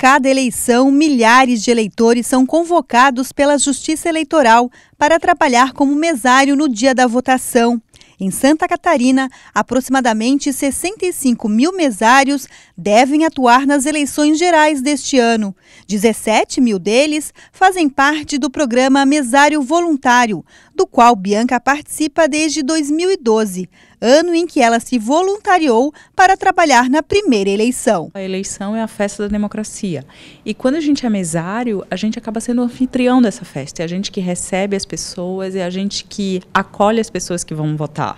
cada eleição, milhares de eleitores são convocados pela Justiça Eleitoral para trabalhar como mesário no dia da votação. Em Santa Catarina, aproximadamente 65 mil mesários devem atuar nas eleições gerais deste ano. 17 mil deles fazem parte do programa Mesário Voluntário, do qual Bianca participa desde 2012, ano em que ela se voluntariou para trabalhar na primeira eleição. A eleição é a festa da democracia. E quando a gente é mesário, a gente acaba sendo o anfitrião dessa festa. É a gente que recebe as pessoas, é a gente que acolhe as pessoas que vão votar.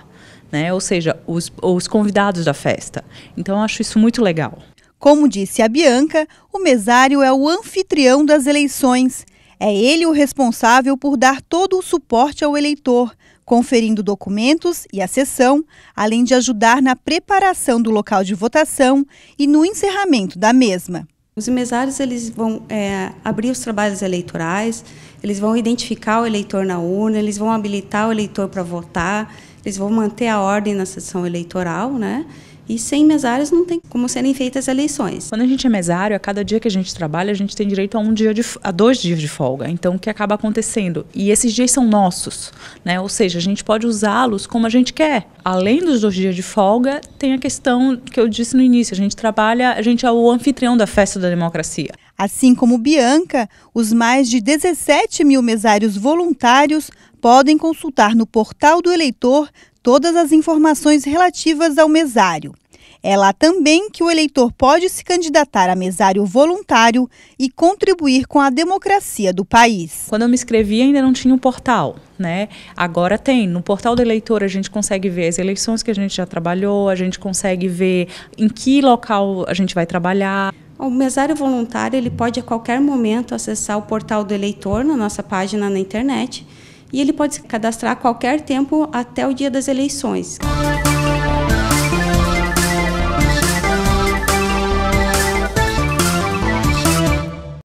Né? Ou seja, os, os convidados da festa. Então, eu acho isso muito legal. Como disse a Bianca, o mesário é o anfitrião das eleições. É ele o responsável por dar todo o suporte ao eleitor, conferindo documentos e a sessão, além de ajudar na preparação do local de votação e no encerramento da mesma. Os mesários eles vão é, abrir os trabalhos eleitorais, eles vão identificar o eleitor na urna, eles vão habilitar o eleitor para votar, eles vão manter a ordem na sessão eleitoral, né? E sem mesários não tem como serem feitas eleições. Quando a gente é mesário, a cada dia que a gente trabalha, a gente tem direito a um dia de, a dois dias de folga. Então, o que acaba acontecendo? E esses dias são nossos, né? Ou seja, a gente pode usá-los como a gente quer. Além dos dois dias de folga, tem a questão que eu disse no início: a gente trabalha, a gente é o anfitrião da festa da democracia. Assim como Bianca, os mais de 17 mil mesários voluntários podem consultar no portal do eleitor todas as informações relativas ao mesário. É lá também que o eleitor pode se candidatar a mesário voluntário e contribuir com a democracia do país. Quando eu me inscrevi, ainda não tinha um portal. Né? Agora tem. No portal do eleitor a gente consegue ver as eleições que a gente já trabalhou, a gente consegue ver em que local a gente vai trabalhar. O mesário voluntário ele pode a qualquer momento acessar o portal do eleitor na nossa página na internet e ele pode se cadastrar a qualquer tempo até o dia das eleições.